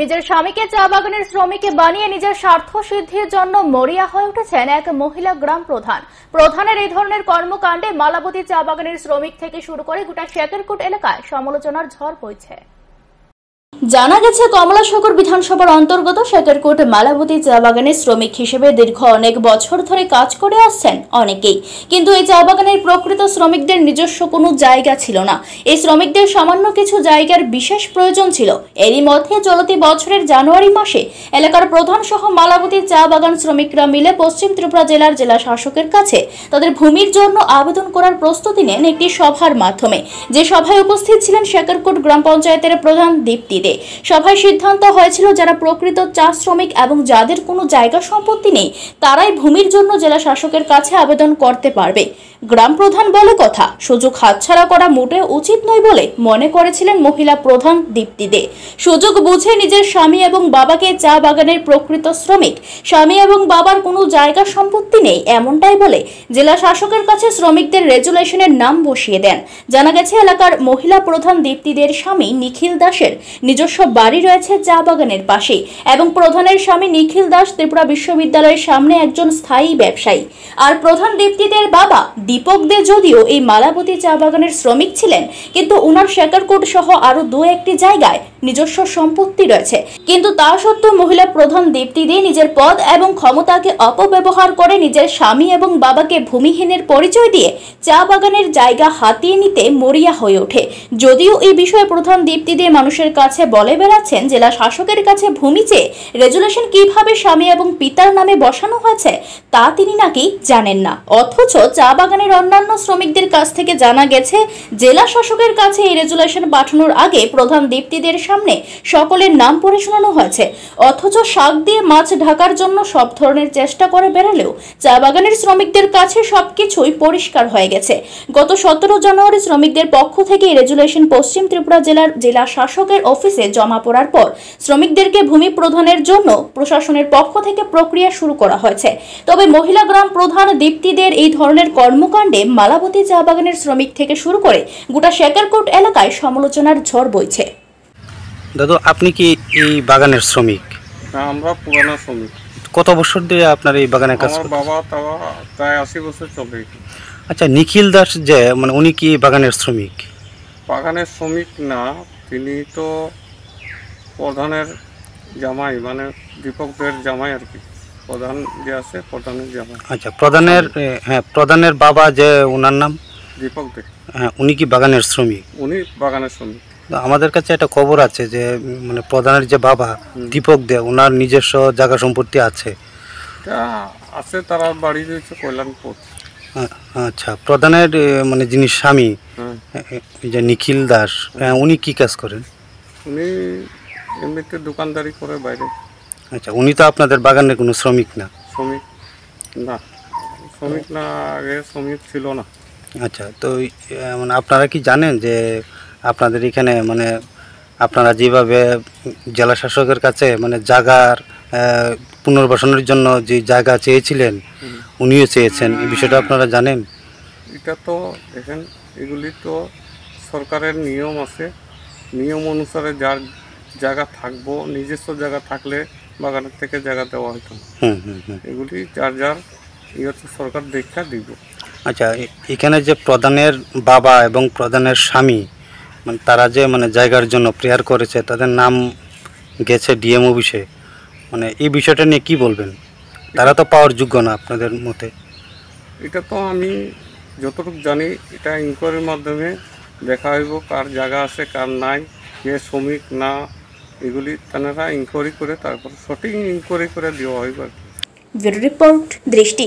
নিজের স্বামীকে চা বাগানের শ্রমিকে বানিয়ে নিজের স্বার্থ সিদ্ধির জন্য মরিয়া হয়ে উঠেছেন এক মহিলা গ্রাম প্রধান প্রধানের এই ধরনের কর্মকাণ্ডে মালাবতী চা বাগানের শ্রমিক থেকে শুরু করে গোটা শেকেরকুট এলাকায় সমালোচনার ঝড় বইছে জানা গেছে কমলাসাগর বিধানসভার অন্তর্গত শেখরকোট মালাবতী চা বাগানের শ্রমিক হিসেবে দীর্ঘ অনেক বছর ধরে কাজ করে আসছেন অনেকেই কিন্তু এই চা বাগানের প্রকৃত শ্রমিকদের নিজস্ব কোনো জায়গা ছিল না এই শ্রমিকদের সামান্য কিছু জায়গার বিশেষ প্রয়োজন ছিল এরই মধ্যে চলতি বছরের জানুয়ারি মাসে এলাকার প্রধান সহ মালাবতী চা বাগান শ্রমিকরা মিলে পশ্চিম ত্রিপুরা জেলার জেলা শাসকের কাছে তাদের ভূমির জন্য আবেদন করার প্রস্তুতি নেন একটি সভার মাধ্যমে যে সভায় উপস্থিত ছিলেন শেখরকোট গ্রাম পঞ্চায়েতের প্রধান দীপ্তিদে সভায় সিদ্ধান্ত হয়েছিল যারা প্রকৃত চা শ্রমিক এবং যাদের কোনো জায়গা সম্পত্তি নেই তারাই ভূমির জন্য জেলা শাসকের কাছে আবেদন করতে পারবে গ্রাম প্রধান বলে কথা সুযোগ হাতছাড়া করা মোটে উচিত নয় বলে মনে করেছিলেন মহিলা প্রধান দীপ্তি দে সুযোগ বুঝে নিজের স্বামী এবং বাবাকে চা বাগানের প্রকৃত শ্রমিক স্বামী এবং বাবার কোনো জায়গা সম্পত্তি নেই এমনটাই বলে জেলা শাসকের কাছে শ্রমিকদের রেজুলেশনের নাম বসিয়ে দেন জানা গেছে এলাকার মহিলা প্রধান দীপ্তিদের স্বামী নিখিল দাসের নিজ নিজস্ব বাড়ি রয়েছে চা বাগানের পাশে এবং প্রধানের স্বামী নিখিল দাস ত্রিপুরা বিশ্ববিদ্যালয়ের সামনে একজন স্থায়ী ব্যবসায়ী আর প্রধান দীপ্তিদের বাবা দীপক দে যদিও এই মালাবতী চা বাগানের শ্রমিক ছিলেন কিন্তু ওনার শেকারকোট সহ আরও দু একটি জায়গায় নিজস্ব সম্পত্তি রয়েছে কিন্তু তা সত্ত্বেও মহিলা প্রধান দীপ্তি দিয়ে নিজের পদ এবং ক্ষমতাকে অপব্যবহার করে নিজের স্বামী এবং বাবাকে ভূমিহীনের পরিচয় দিয়ে চা বাগানের জায়গা হাতিয়ে নিতে মরিয়া হয়ে ওঠে যদিও এই বিষয়ে প্রধান দীপ্তি দিয়ে মানুষের কাছে বলে বেড়াচ্ছেন জেলা শাসকের কাছে ভূমি চেয়ে রেজুলেশন কিভাবে স্বামী এবং পিতার নামে বসানো হয়েছে তা তিনি নাকি জানেন না অথচ চা বাগানের অন্যান্য শ্রমিকদের কাছ থেকে জানা গেছে জেলা শাসকের কাছে এই রেজুলেশন পাঠানোর আগে প্রধান দীপ্তিদের সামনে সকলের নাম পড়ে শোনানো হয়েছে অথচ শাক দিয়ে মাছ ঢাকার জন্য সব ধরনের চেষ্টা করে বেড়ালেও চা বাগানের শ্রমিকদের কাছে সবকিছুই পরিষ্কার হয়ে গেছে গত সতেরো জানুয়ারি শ্রমিকদের পক্ষ থেকে এই রেজুলেশন পশ্চিম ত্রিপুরা জেলার জেলা শাসকের অফিসে কাছে জমা পড়ার পর শ্রমিকদেরকে ভূমি প্রধানের জন্য প্রশাসনের পক্ষ থেকে প্রক্রিয়া শুরু করা হয়েছে তবে মহিলা গ্রাম প্রধান দীপ্তিদের এই ধরনের কর্মকাণ্ডে মালাবতী চা বাগানের শ্রমিক থেকে শুরু করে গোটা শেকারকোট এলাকায় সমালোচনার ঝড় বইছে দাদু আপনি কি এই বাগানের শ্রমিক আমরা পুরানো শ্রমিক কত বছর ধরে আপনার এই বাগানে কাজ আমার বাবা তাওয়া প্রায় আশি বছর চলে আচ্ছা নিখিল দাস যে মানে উনি কি বাগানের শ্রমিক বাগানের শ্রমিক না তিনি তো প্রধানের জামাই মানে দীপকদের জামাই আর কি প্রধান যে আছে প্রধানের জামাই আচ্ছা প্রধানের হ্যাঁ প্রধানের বাবা যে ওনার নাম দীপক দে হ্যাঁ উনি কি বাগানের শ্রমিক উনি বাগানের শ্রমিক আমাদের কাছে একটা খবর আছে যে মানে প্রধানের যে বাবা দীপক দে ওনার নিজস্ব জায়গা সম্পত্তি আছে আছে তারা বাড়ি রয়েছে কল্যাণপুর আচ্ছা প্রধানের মানে যিনি স্বামী যে নিখিল দাস হ্যাঁ, উনি কি কাজ করেন উনি এমনিতে দোকানদারি করে বাইরে আচ্ছা উনি তো আপনাদের বাগানের কোনো শ্রমিক না শ্রমিক না শ্রমিক না আগে শ্রমিক ছিল না আচ্ছা তো মানে আপনারা কি জানেন যে আপনাদের এখানে মানে আপনারা যেভাবে জেলা শাসকের কাছে মানে জাগার পুনর্বাসনের জন্য যে জায়গা চেয়েছিলেন উনিও চেয়েছেন এই বিষয়টা আপনারা জানেন এটা তো দেখেন এগুলি তো সরকারের নিয়ম আছে নিয়ম অনুসারে যার জায়গা থাকবো নিজস্ব জায়গা থাকলে বাগানের থেকে জায়গা দেওয়া হতো এগুলি যার যার ইয়ে সরকার দীক্ষা দিব আচ্ছা এখানে যে প্রধানের বাবা এবং প্রধানের স্বামী মানে তারা যে মানে জায়গার জন্য প্রেয়ার করেছে তাদের নাম গেছে ডিএম অফিসে মানে এই বিষয়টা নিয়ে কি বলবেন তারা তো পাওয়ার যোগ্য না আপনাদের মতে এটা তো আমি যতটুকু জানি এটা ইনকোয়ারির মাধ্যমে দেখা হইব কার জায়গা আছে কার নাই কে শ্রমিক না এগুলি তারা ইনকোয়ারি করে তারপর সঠিক ইনকোয়ারি করে দেওয়া হয় আর কি রিপোর্ট দৃষ্টি